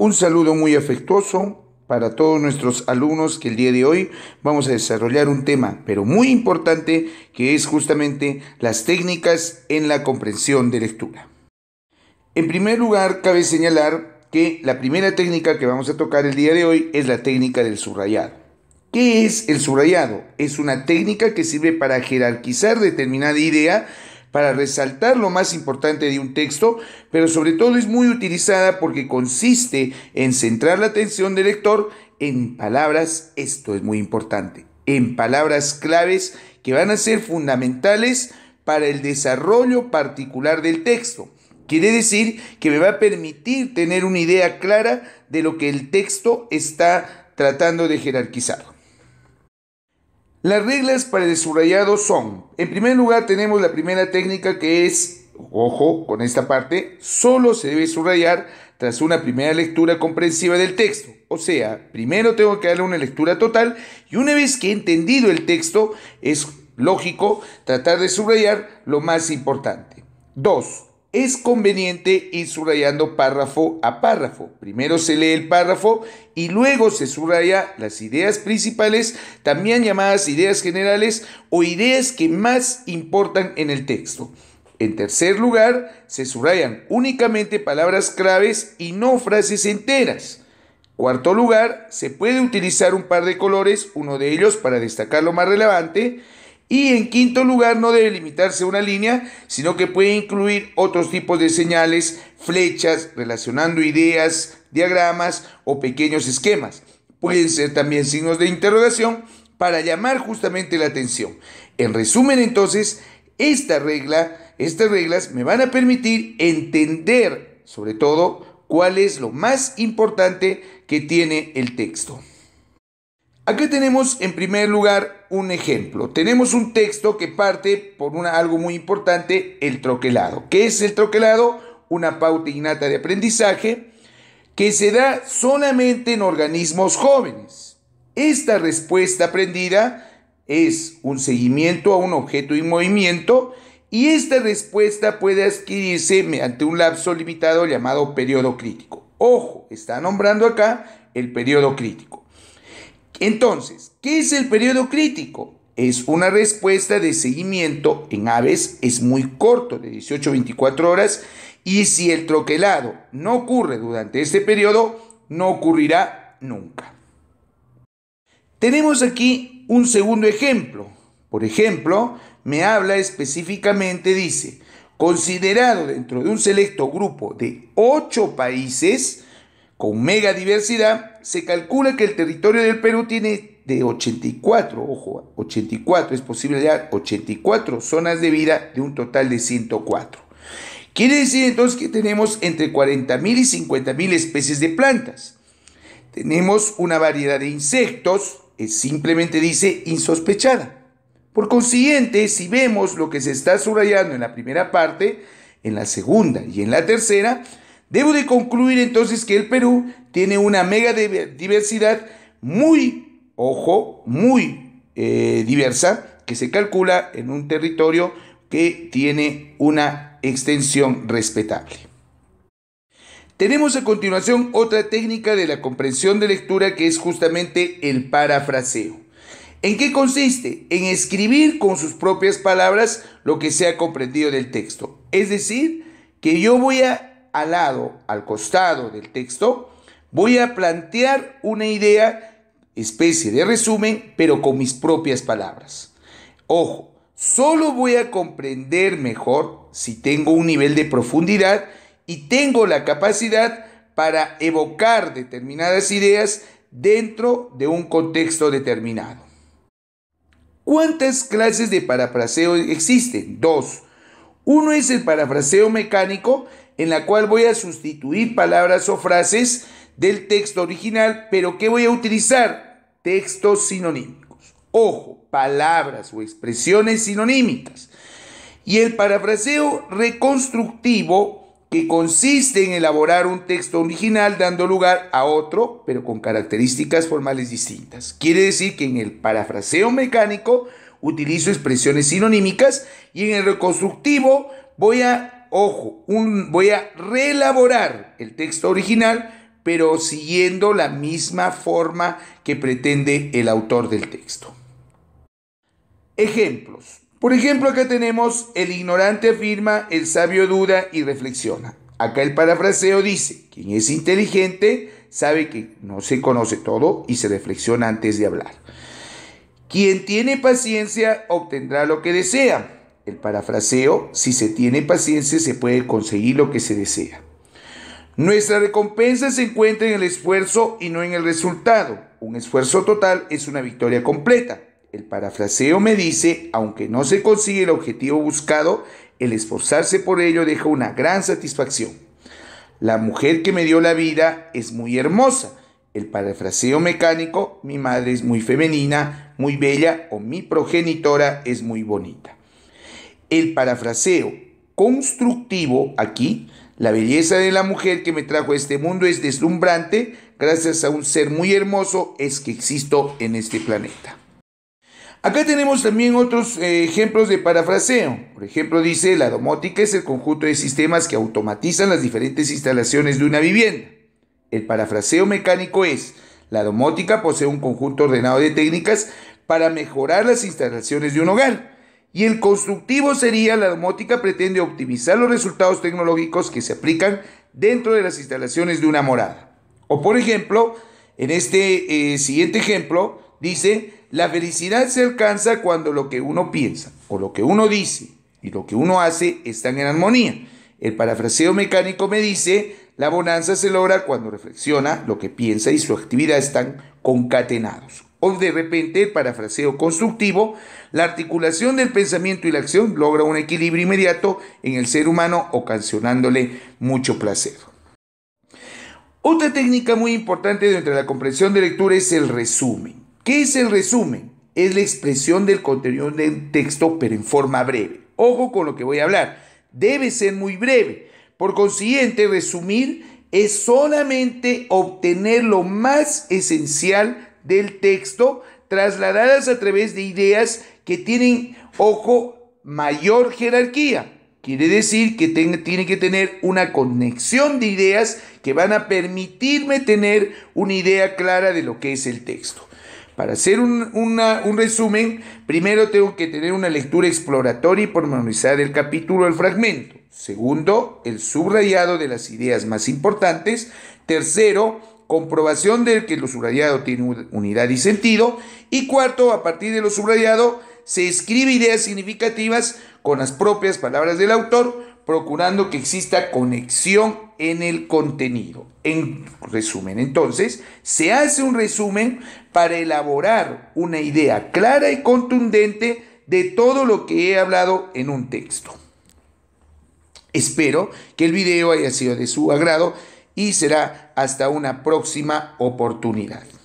Un saludo muy afectuoso para todos nuestros alumnos que el día de hoy vamos a desarrollar un tema, pero muy importante, que es justamente las técnicas en la comprensión de lectura. En primer lugar, cabe señalar que la primera técnica que vamos a tocar el día de hoy es la técnica del subrayado. ¿Qué es el subrayado? Es una técnica que sirve para jerarquizar determinada idea para resaltar lo más importante de un texto, pero sobre todo es muy utilizada porque consiste en centrar la atención del lector en palabras, esto es muy importante, en palabras claves que van a ser fundamentales para el desarrollo particular del texto. Quiere decir que me va a permitir tener una idea clara de lo que el texto está tratando de jerarquizar. Las reglas para el subrayado son, en primer lugar tenemos la primera técnica que es, ojo con esta parte, solo se debe subrayar tras una primera lectura comprensiva del texto. O sea, primero tengo que darle una lectura total y una vez que he entendido el texto, es lógico tratar de subrayar lo más importante. Dos es conveniente ir subrayando párrafo a párrafo. Primero se lee el párrafo y luego se subraya las ideas principales, también llamadas ideas generales o ideas que más importan en el texto. En tercer lugar, se subrayan únicamente palabras claves y no frases enteras. Cuarto lugar, se puede utilizar un par de colores, uno de ellos para destacar lo más relevante. Y en quinto lugar, no debe limitarse a una línea, sino que puede incluir otros tipos de señales, flechas, relacionando ideas, diagramas o pequeños esquemas. Pueden ser también signos de interrogación para llamar justamente la atención. En resumen, entonces, esta regla, estas reglas me van a permitir entender, sobre todo, cuál es lo más importante que tiene el texto. Aquí tenemos en primer lugar un ejemplo. Tenemos un texto que parte por una, algo muy importante, el troquelado. ¿Qué es el troquelado? Una pauta innata de aprendizaje que se da solamente en organismos jóvenes. Esta respuesta aprendida es un seguimiento a un objeto en movimiento y esta respuesta puede adquirirse mediante un lapso limitado llamado periodo crítico. Ojo, está nombrando acá el periodo crítico. Entonces, ¿qué es el periodo crítico? Es una respuesta de seguimiento en aves, es muy corto, de 18 a 24 horas, y si el troquelado no ocurre durante este periodo, no ocurrirá nunca. Tenemos aquí un segundo ejemplo. Por ejemplo, me habla específicamente, dice, considerado dentro de un selecto grupo de 8 países, con mega diversidad, se calcula que el territorio del Perú tiene de 84, ojo, 84, es posible ya, 84 zonas de vida de un total de 104. Quiere decir entonces que tenemos entre 40.000 y 50.000 especies de plantas. Tenemos una variedad de insectos, es simplemente dice insospechada. Por consiguiente, si vemos lo que se está subrayando en la primera parte, en la segunda y en la tercera, Debo de concluir entonces que el Perú tiene una mega diversidad muy, ojo, muy eh, diversa, que se calcula en un territorio que tiene una extensión respetable. Tenemos a continuación otra técnica de la comprensión de lectura que es justamente el parafraseo. ¿En qué consiste? En escribir con sus propias palabras lo que se ha comprendido del texto. Es decir, que yo voy a al lado, al costado del texto, voy a plantear una idea, especie de resumen, pero con mis propias palabras. Ojo, solo voy a comprender mejor si tengo un nivel de profundidad y tengo la capacidad para evocar determinadas ideas dentro de un contexto determinado. ¿Cuántas clases de parafraseo existen? Dos. Uno es el parafraseo mecánico en la cual voy a sustituir palabras o frases del texto original, pero que voy a utilizar textos sinonímicos. Ojo, palabras o expresiones sinonímicas. Y el parafraseo reconstructivo, que consiste en elaborar un texto original dando lugar a otro, pero con características formales distintas. Quiere decir que en el parafraseo mecánico utilizo expresiones sinonímicas y en el reconstructivo voy a ojo, voy a reelaborar el texto original, pero siguiendo la misma forma que pretende el autor del texto. Ejemplos. Por ejemplo, acá tenemos, el ignorante afirma, el sabio duda y reflexiona. Acá el parafraseo dice, quien es inteligente sabe que no se conoce todo y se reflexiona antes de hablar. Quien tiene paciencia obtendrá lo que desea. El parafraseo, si se tiene paciencia, se puede conseguir lo que se desea. Nuestra recompensa se encuentra en el esfuerzo y no en el resultado. Un esfuerzo total es una victoria completa. El parafraseo me dice, aunque no se consigue el objetivo buscado, el esforzarse por ello deja una gran satisfacción. La mujer que me dio la vida es muy hermosa. El parafraseo mecánico, mi madre es muy femenina, muy bella o mi progenitora es muy bonita el parafraseo constructivo aquí. La belleza de la mujer que me trajo a este mundo es deslumbrante. Gracias a un ser muy hermoso es que existo en este planeta. Acá tenemos también otros eh, ejemplos de parafraseo. Por ejemplo, dice, la domótica es el conjunto de sistemas que automatizan las diferentes instalaciones de una vivienda. El parafraseo mecánico es, la domótica posee un conjunto ordenado de técnicas para mejorar las instalaciones de un hogar y el constructivo sería la domótica pretende optimizar los resultados tecnológicos que se aplican dentro de las instalaciones de una morada. O por ejemplo, en este eh, siguiente ejemplo, dice, la felicidad se alcanza cuando lo que uno piensa o lo que uno dice y lo que uno hace están en armonía. El parafraseo mecánico me dice, la bonanza se logra cuando reflexiona, lo que piensa y su actividad están concatenados o de repente, parafraseo constructivo, la articulación del pensamiento y la acción logra un equilibrio inmediato en el ser humano, ocasionándole mucho placer. Otra técnica muy importante dentro de la comprensión de lectura es el resumen. ¿Qué es el resumen? Es la expresión del contenido del texto pero en forma breve. Ojo con lo que voy a hablar. Debe ser muy breve. Por consiguiente, resumir es solamente obtener lo más esencial del texto trasladadas a través de ideas que tienen, ojo, mayor jerarquía. Quiere decir que tiene que tener una conexión de ideas que van a permitirme tener una idea clara de lo que es el texto. Para hacer un, resumen, primero tengo que tener una lectura exploratoria y memorizar el capítulo el fragmento. Segundo, el subrayado de las ideas más importantes. Tercero, comprobación de que lo subrayado tiene unidad y sentido. Y cuarto, a partir de lo subrayado, se escribe ideas significativas con las propias palabras del autor, procurando que exista conexión en el contenido. En resumen, entonces, se hace un resumen para elaborar una idea clara y contundente de todo lo que he hablado en un texto. Espero que el video haya sido de su agrado y será hasta una próxima oportunidad.